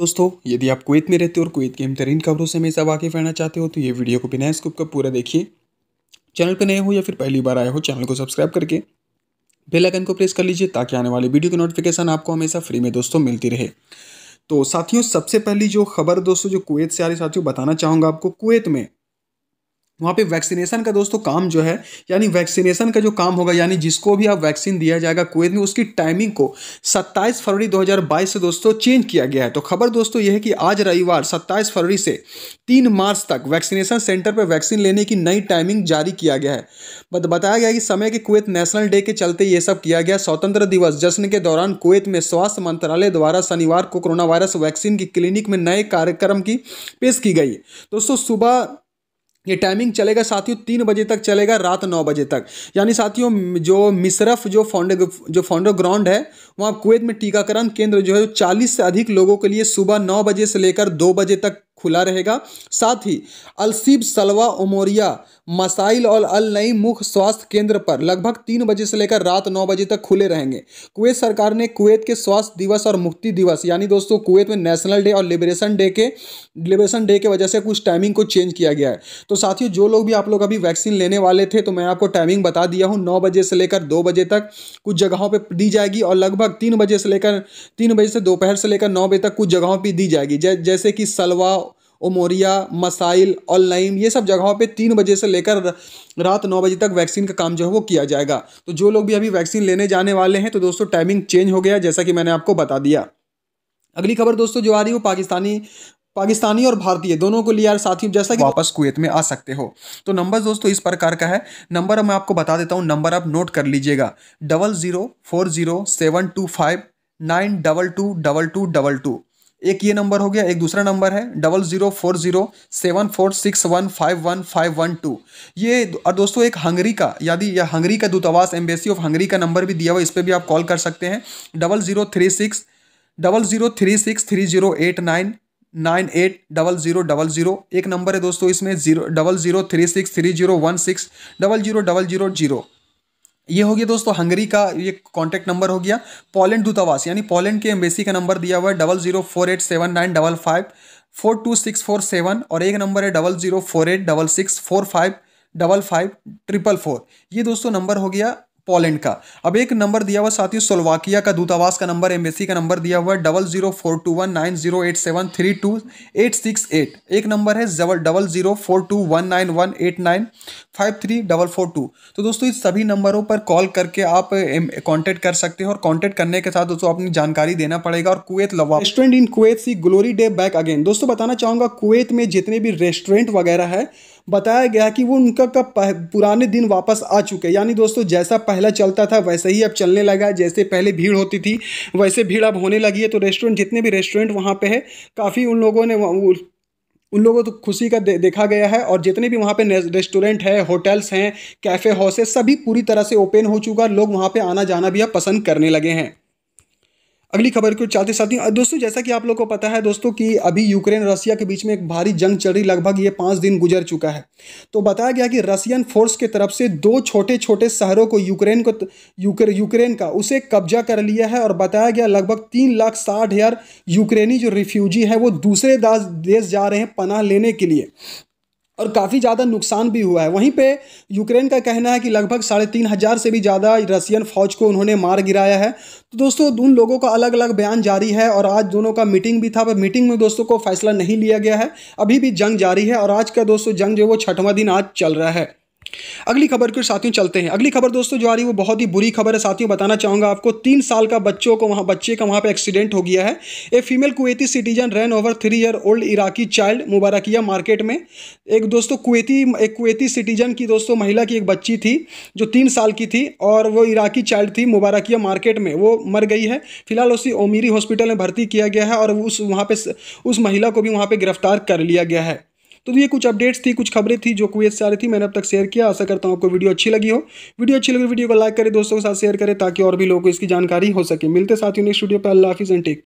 दोस्तों यदि आप कुवैत में रहते हो और कुवैत की बेहतरीन खबरों से हमेशा वाकिफ रहना चाहते हो तो ये वीडियो को बिना स्कूप का पूरा देखिए चैनल पर नए हो या फिर पहली बार आए हो चैनल को सब्सक्राइब करके बेल आइकन को प्रेस कर लीजिए ताकि आने वाली वीडियो की नोटिफिकेशन आपको हमेशा फ्री में दोस्तों मिलती रहे तो साथियों सबसे पहली जो खबर दोस्तों जो कुवैत से आ रही साथियों बताना चाहूँगा आपको कुवैत में वहाँ पे वैक्सीनेशन का दोस्तों काम जो है यानी वैक्सीनेशन का जो काम होगा यानी जिसको भी आप वैक्सीन दिया जाएगा कुवैत में उसकी टाइमिंग को 27 फरवरी 2022 से दोस्तों चेंज किया गया है तो खबर दोस्तों यह है कि आज रविवार 27 फरवरी से 3 मार्च तक वैक्सीनेशन सेंटर पर वैक्सीन लेने की नई टाइमिंग जारी किया गया है बत बताया गया कि समय के कुवैत नेशनल डे के चलते ये सब किया गया स्वतंत्र दिवस जश्न के दौरान कुवैत में स्वास्थ्य मंत्रालय द्वारा शनिवार को कोरोना वायरस वैक्सीन की क्लिनिक में नए कार्यक्रम की पेश की गई दोस्तों सुबह ये टाइमिंग चलेगा साथियों तीन बजे तक चलेगा रात नौ बजे तक यानी साथियों जो मिसरफ जो फाउंड जो फाउंडो ग्राउंड है वहाँ कुवैत में टीकाकरण केंद्र जो है चालीस से अधिक लोगों के लिए सुबह नौ बजे से लेकर दो बजे तक खुला रहेगा साथ ही अलसीब सलवा उमोरिया मसाइल और अल नई मुख्य स्वास्थ्य केंद्र पर लगभग तीन बजे से लेकर रात नौ बजे तक खुले रहेंगे कुवैत सरकार ने कुवैत के स्वास्थ्य दिवस और मुक्ति दिवस यानी दोस्तों कुवैत में नेशनल डे और लिबरेशन डे के लिबरेशन डे के वजह से कुछ टाइमिंग को चेंज किया गया है तो साथियों जो लोग भी आप लोग अभी वैक्सीन लेने वाले थे तो मैं आपको टाइमिंग बता दिया हूँ नौ बजे से लेकर दो बजे तक कुछ जगहों पर दी जाएगी और लगभग तीन बजे से लेकर तीन बजे से दोपहर से लेकर नौ बजे तक कुछ जगहों पर दी जाएगी जैसे कि सलवा ओमोरिया मसाइल और लाइम ये सब जगहों पे तीन बजे से लेकर रात नौ बजे तक वैक्सीन का काम जो है वो किया जाएगा तो जो लोग भी अभी वैक्सीन लेने जाने वाले हैं तो दोस्तों टाइमिंग चेंज हो गया जैसा कि मैंने आपको बता दिया अगली खबर दोस्तों जो आ रही है वो पाकिस्तानी पाकिस्तानी और भारतीय दोनों को लिया साथियों जैसा कि वापस कुवैत में आ सकते हो तो नंबर दोस्तों इस प्रकार का है नंबर मैं आपको बता देता हूँ नंबर आप नोट कर लीजिएगा double zero four zero seven two five nine double two double two double two एक ये नंबर हो गया एक दूसरा नंबर है double zero four zero seven four six one five one five one two ये और दोस्तों एक हंगरी का यदि या हंगरी का दूतावास एम्बेसी ऑफ हंगरी का नंबर भी दिया हुआ इस पर भी आप कॉल कर सकते हैं double zero three six double zero three six three zero eight nine nine eight double zero double zero एक नंबर है दोस्तों इसमें zero double zero three six three zero one six double zero double zero zero ये हो गया दोस्तों Hungary का ये कॉन्टैक्ट नंबर हो गया पोलैंड दूतावास यानी पोलैंड के एम्बेसी का नंबर दिया हुआ है double zero four eight seven nine double five four two six four seven और एक नंबर है double zero four eight double six four five double five triple four ये दोस्तों नंबर हो गया पोलैंड का अब एक नंबर दिया हुआ साथ ही का दूतावास का नंबर एम्बेसी का नंबर दिया हुआ है double zero four two one nine zero eight seven three two eight six eight एक नंबर है जबल double zero four two one nine one eight nine five three double four two तो दोस्तों इस सभी नंबरों पर कॉल करके आप कॉन्टैक्ट कर सकते हो और कॉन्टैक्ट करने के साथ दोस्तों अपनी जानकारी देना पड़ेगा और Kuwait lava restaurant in Kuwait sea glory day back again दोस्तों बताना चाहूँगा कुवैत में जितने भी रेस्टोरेंट वगैरह है बताया गया कि वो उनका कब पुराने दिन वापस आ चुके यानी दोस्तों जैसा पहले पहला चलता था वैसे ही अब चलने लगा जैसे पहले भीड़ होती थी वैसे भीड़ अब होने लगी है तो रेस्टोरेंट जितने भी रेस्टोरेंट वहाँ पर है काफ़ी उन लोगों ने उन लोगों को तो खुशी का दे, देखा गया है और जितने भी वहाँ पे रेस्टोरेंट है होटल्स हैं कैफ़े हाउसेस सभी पूरी तरह से ओपन हो चुका लोग वहाँ पे आना जाना भी अब पसंद करने लगे हैं अगली खबर को चलते साथियों दोस्तों जैसा कि आप लोग को पता है दोस्तों कि अभी यूक्रेन रसिया के बीच में एक भारी जंग चल रही लगभग ये पाँच दिन गुजर चुका है तो बताया गया कि रसियन फोर्स के तरफ से दो छोटे छोटे शहरों को यूक्रेन को यूक्र, यूक्रेन का उसे कब्जा कर लिया है और बताया गया लगभग तीन लाख साठ हज़ार यूक्रेनी जो रिफ्यूजी है वो दूसरे देश जा रहे हैं पनाह लेने के लिए और काफ़ी ज़्यादा नुकसान भी हुआ है वहीं पे यूक्रेन का कहना है कि लगभग साढ़े तीन हज़ार से भी ज़्यादा रसियन फौज को उन्होंने मार गिराया है तो दोस्तों उन लोगों का अलग अलग बयान जारी है और आज दोनों का मीटिंग भी था पर मीटिंग में दोस्तों को फैसला नहीं लिया गया है अभी भी जंग जारी है और आज का दोस्तों जंग जो है वो छठवां दिन आज चल रहा है अगली खबर के साथियों चलते हैं अगली खबर दोस्तों जो आ रही है वो बहुत ही बुरी खबर है साथियों बताना चाहूँगा आपको तीन साल का बच्चों को वहाँ बच्चे का वहाँ पर एक्सीडेंट हो गया है a female Kuwaiti citizen ran over three year old Iraqi child Mubarakiya market में एक दोस्तों कुवैती एक कुवैती सिटीजन की दोस्तों महिला की एक बच्ची थी जो तीन साल की थी और वो इराकी चाइल्ड थी मुबारकिया मार्केट में वो मर गई है फिलहाल उसी ओमीरी हॉस्पिटल में भर्ती किया गया है और उस वहाँ पर उस महिला को भी वहाँ पर गिरफ्तार कर लिया गया है तो ये कुछ अपडेट्स थी कुछ खबरें थी जो कुवैत से आ रही थी मैंने अब तक शेयर किया आशा करता हूँ आपको वीडियो अच्छी लगी हो वीडियो अच्छी लगी वीडियो को लाइक करें दोस्तों के साथ शेयर करें ताकि और भी लोगों को इसकी जानकारी हो सके मिलते साथ ही नेक्स्ट वीडियो पर अल्लाह हाफिज़ एंड टेक